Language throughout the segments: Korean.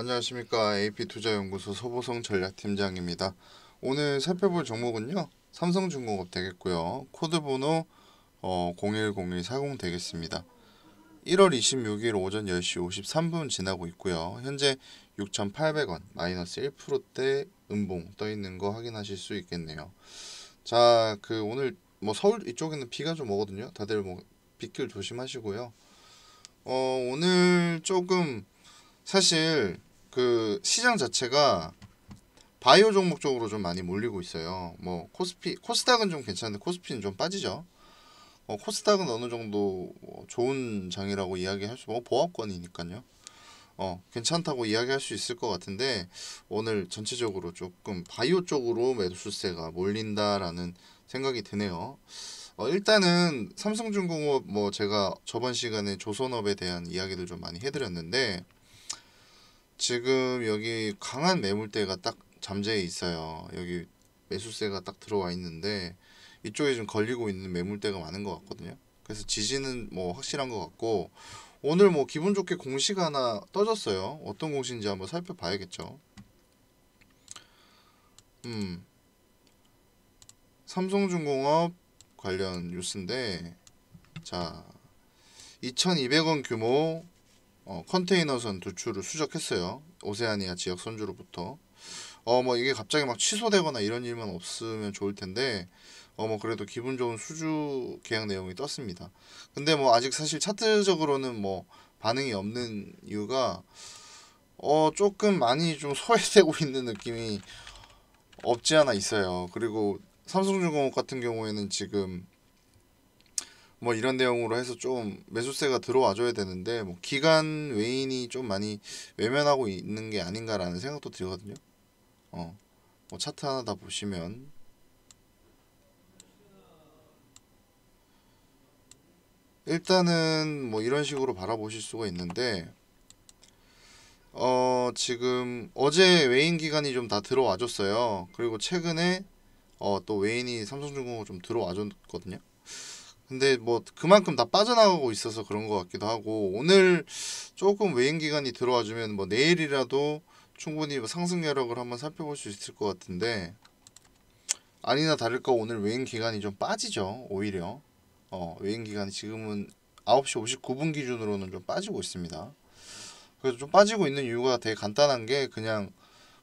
안녕하십니까. AP투자연구소 서보성 전략팀장입니다. 오늘 살펴볼 종목은요. 삼성중공업 되겠고요. 코드번호 어, 0102140 되겠습니다. 1월 26일 오전 10시 53분 지나고 있고요. 현재 6,800원 마이너스 1%대 음봉 떠 있는 거 확인하실 수 있겠네요. 자, 그 오늘 뭐 서울 이쪽에는 비가 좀 오거든요. 다들 뭐 빗길 조심하시고요. 어, 오늘 조금 사실 그 시장 자체가 바이오 종목 쪽으로 좀 많이 몰리고 있어요. 뭐 코스피 코스닥은 좀 괜찮은데 코스피는 좀 빠지죠. 어, 코스닥은 어느 정도 뭐 좋은 장이라고 이야기할 수, 뭐 보합권이니까요. 어, 괜찮다고 이야기할 수 있을 것 같은데 오늘 전체적으로 조금 바이오 쪽으로 매수세가 몰린다라는 생각이 드네요. 어, 일단은 삼성중공업 뭐 제가 저번 시간에 조선업에 대한 이야기를 좀 많이 해드렸는데 지금 여기 강한 매물대가 딱 잠재해 있어요. 여기 매수세가 딱 들어와 있는데 이쪽에 좀 걸리고 있는 매물대가 많은 것 같거든요. 그래서 지지는 뭐 확실한 것 같고 오늘 뭐 기분 좋게 공식 하나 떠졌어요. 어떤 공식인지 한번 살펴봐야겠죠. 음. 삼성중공업 관련 뉴스인데 자 2200원 규모 어, 컨테이너선 두출을 수적했어요. 오세아니아 지역 선주로부터. 어, 뭐 이게 갑자기 막 취소되거나 이런 일만 없으면 좋을 텐데, 어, 뭐 그래도 기분 좋은 수주 계약 내용이 떴습니다. 근데 뭐 아직 사실 차트적으로는 뭐 반응이 없는 이유가, 어, 조금 많이 좀 소외되고 있는 느낌이 없지 않아 있어요. 그리고 삼성중공업 같은 경우에는 지금 뭐 이런 내용으로 해서 좀 매수세가 들어와줘야 되는데 뭐 기간 외인이 좀 많이 외면하고 있는 게 아닌가라는 생각도 들거든요. 어, 뭐 차트 하나 다 보시면 일단은 뭐 이런 식으로 바라보실 수가 있는데 어 지금 어제 외인 기간이 좀 다 들어와 줬어요. 그리고 최근에 어 또 외인이 삼성중공업 좀 들어와 줬거든요. 근데 뭐 그만큼 다 빠져나가고 있어서 그런 것 같기도 하고 오늘 조금 외인 기간이 들어와주면 뭐 내일이라도 충분히 뭐 상승 여력을 한번 살펴볼 수 있을 것 같은데 아니나 다를까 오늘 외인 기간이 좀 빠지죠 오히려 어, 외인 기간이 지금은 9시 59분 기준으로는 좀 빠지고 있습니다 그래서 좀 빠지고 있는 이유가 되게 간단한 게 그냥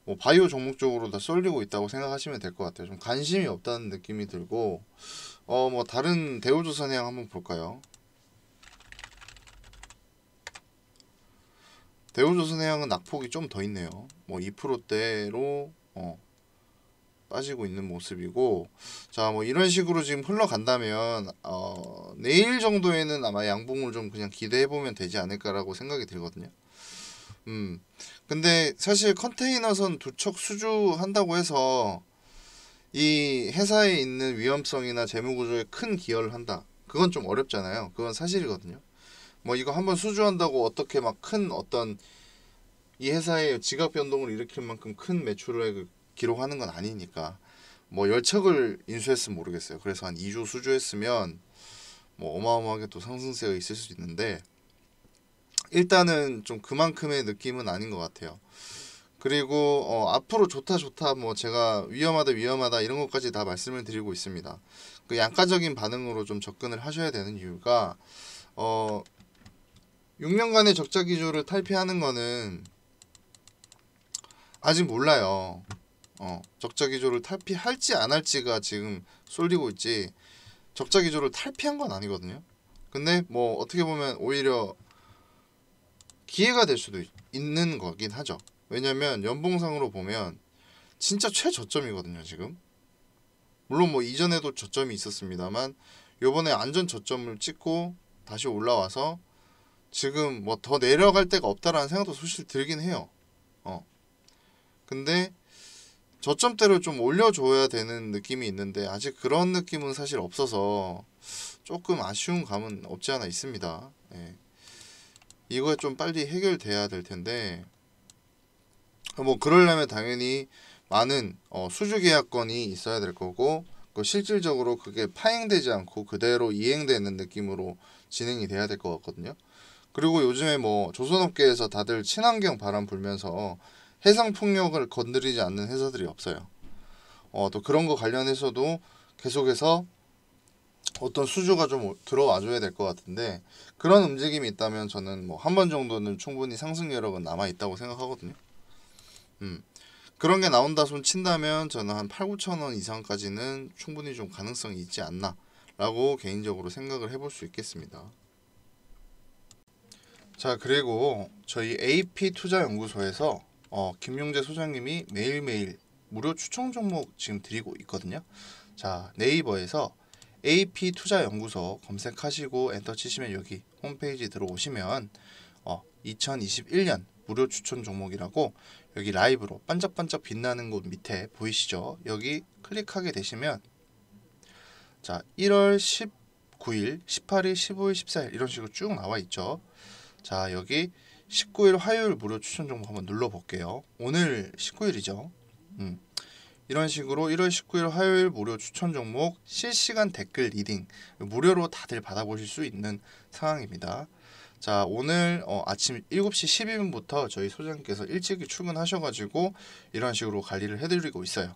뭐 바이오 종목 쪽으로 다 쏠리고 있다고 생각하시면 될 것 같아요 좀 관심이 없다는 느낌이 들고 어뭐 다른 대우조선해양 한번 볼까요? 대우조선해양은 낙폭이 좀 더 있네요. 뭐 2%대로 어, 빠지고 있는 모습이고 자 뭐 이런 식으로 지금 흘러간다면 어, 내일 정도에는 아마 양봉을 좀 그냥 기대해보면 되지 않을까라고 생각이 들거든요. 음 근데 사실 컨테이너선 두척 수주한다고 해서 이 회사에 있는 위험성이나 재무구조에 큰 기여를 한다. 그건 좀 어렵잖아요. 그건 사실이거든요. 뭐 이거 한번 수주한다고 어떻게 막 큰 어떤 이 회사의 지각 변동을 일으킬 만큼 큰 매출을 그 기록하는 건 아니니까 뭐 열척을 인수했으면 모르겠어요. 그래서 한 2조 수주했으면 뭐 어마어마하게 또 상승세가 있을 수 있는데 일단은 좀 그만큼의 느낌은 아닌 것 같아요. 그리고 어, 앞으로 좋다 좋다 뭐 제가 위험하다 위험하다 이런 것까지 다 말씀을 드리고 있습니다. 그 양가적인 반응으로 좀 접근을 하셔야 되는 이유가 어 6년간의 적자 기조를 탈피하는 거는 아직 몰라요. 어, 적자 기조를 탈피할지 안 할지가 지금 쏠리고 있지 적자 기조를 탈피한 건 아니거든요. 근데 뭐 어떻게 보면 오히려 기회가 될 수도 있는 거긴 하죠. 왜냐면 연봉상으로 보면 진짜 최저점이거든요 지금 물론 뭐 이전에도 저점이 있었습니다만 요번에 안전 저점을 찍고 다시 올라와서 지금 뭐 더 내려갈 데가 없다라는 생각도 사실 들긴 해요 어 근데 저점대를 좀 올려줘야 되는 느낌이 있는데 아직 그런 느낌은 사실 없어서 조금 아쉬운 감은 없지 않아 있습니다 예. 이거 좀 빨리 해결돼야 될 텐데 뭐 그러려면 당연히 많은 어, 수주 계약권이 있어야 될 거고 그 실질적으로 그게 파행되지 않고 그대로 이행되는 느낌으로 진행이 돼야 될 것 같거든요. 그리고 요즘에 뭐 조선업계에서 다들 친환경 바람 불면서 해상 풍력을 건드리지 않는 회사들이 없어요. 어, 또 그런 거 관련해서도 계속해서 어떤 수주가 좀 들어와 줘야 될 것 같은데 그런 움직임이 있다면 저는 뭐 한 번 정도는 충분히 상승 여력은 남아 있다고 생각하거든요. 음. 그런 게 나온다 손 친다면 저는 한 8, 9천 원 이상까지는 충분히 좀 가능성이 있지 않나라고 개인적으로 생각을 해볼 수 있겠습니다. 자 그리고 저희 AP 투자연구소에서 어, 김용재 소장님이 매일매일 무료 추천 종목 지금 드리고 있거든요. 자 네이버에서 AP 투자연구소 검색하시고 엔터 치시면 여기 홈페이지 들어오시면 어, 2021년 무료 추천 종목이라고 여기 라이브로 반짝반짝 빛나는 곳 밑에 보이시죠? 여기 클릭하게 되시면 자 1월 19일, 18일, 15일, 14일 이런 식으로 쭉 나와 있죠. 자 여기 19일 화요일 무료 추천 정보 한번 눌러볼게요. 오늘 19일이죠. 음. 이런 식으로 1월 19일 화요일 무료 추천 종목 실시간 댓글 리딩 무료로 다들 받아보실 수 있는 상황입니다. 자 오늘 어, 아침 7시 12분부터 저희 소장님께서 일찍 출근하셔가지고 이런 식으로 관리를 해드리고 있어요.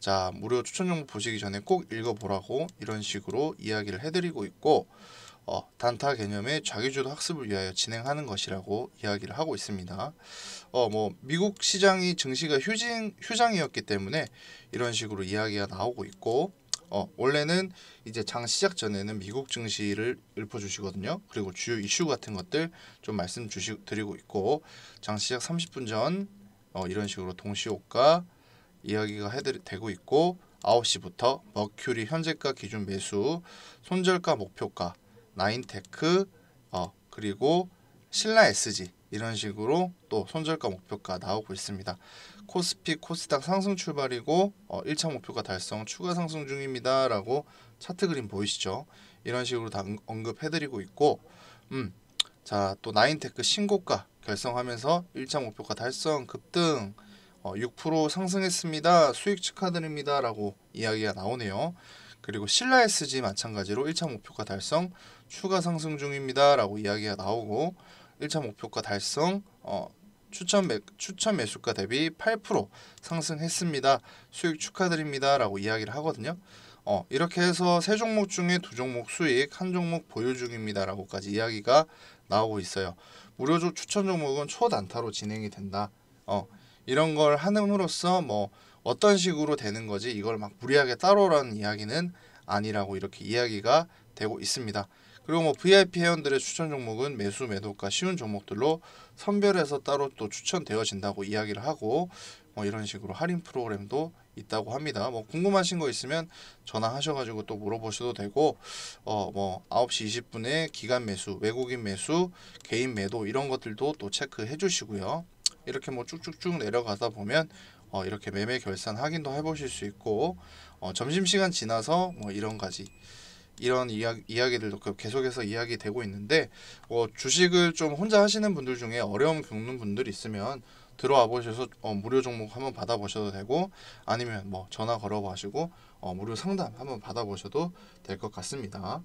자 무료 추천 정보 보시기 전에 꼭 읽어보라고 이런 식으로 이야기를 해드리고 있고 어, 단타 개념의 자기주도 학습을 위하여 진행하는 것이라고 이야기를 하고 있습니다. 어, 뭐 미국 시장이 증시가 휴진, 휴장이었기 때문에 이런 식으로 이야기가 나오고 있고 어, 원래는 이제 장 시작 전에는 미국 증시를 읊어 주시거든요. 그리고 주요 이슈 같은 것들 좀 말씀 주시 드리고 있고 장 시작 30분 전 어, 이런 식으로 동시호가 이야기가 해드리, 되고 있고 9시부터 머큐리 현재가 기준 매수, 손절가 목표가, 나인테크, 어, 그리고 신라 SG 이런 식으로 또 손절가 목표가 나오고 있습니다. 코스피 코스닥 상승 출발이고 어, 1차 목표가 달성 추가 상승 중입니다. 라고 차트 그림 보이시죠? 이런 식으로 다 언급해드리고 있고 음, 자 또 나인테크 신고가 결성하면서 1차 목표가 달성 급등 어, 6% 상승했습니다. 수익 축하드립니다. 라고 이야기가 나오네요. 그리고 신라SG 마찬가지로 1차 목표가 달성 추가 상승 중입니다. 라고 이야기가 나오고 1차 목표가 달성 어, 추천, 매, 추천 매수가 대비 8% 상승했습니다. 수익 축하드립니다. 라고 이야기를 하거든요. 어, 이렇게 해서 세 종목 중에 두 종목 수익, 한 종목 보유 중입니다. 라고까지 이야기가 나오고 있어요. 무료 적 추천 종목은 초단타로 진행이 된다. 어, 이런 걸 함으로써 뭐 어떤 식으로 되는 거지 이걸 막 무리하게 따로라는 이야기는 아니라고 이렇게 이야기가 되고 있습니다. 그리고 뭐 VIP 회원들의 추천 종목은 매수 매도가 쉬운 종목들로 선별해서 따로 또 추천되어진다고 이야기를 하고 뭐 이런 식으로 할인 프로그램도 있다고 합니다. 뭐 궁금하신 거 있으면 전화하셔가지고 또 물어보셔도 되고 어 뭐 9시 20분에 기간 매수, 외국인 매수, 개인 매도 이런 것들도 또 체크해 주시고요. 이렇게 뭐 쭉쭉쭉 내려가다 보면 어 이렇게 매매 결산 확인도 해보실 수 있고 어 점심시간 지나서 뭐 이런가지 이런 이야, 이야기들도 그 계속해서 이야기되고 있는데 어, 주식을 좀 혼자 하시는 분들 중에 어려움 겪는 분들이 있으면 들어와 보셔서 어, 무료 종목 한번 받아보셔도 되고 아니면 뭐 전화 걸어보시고 어, 무료 상담 한번 받아보셔도 될 것 같습니다.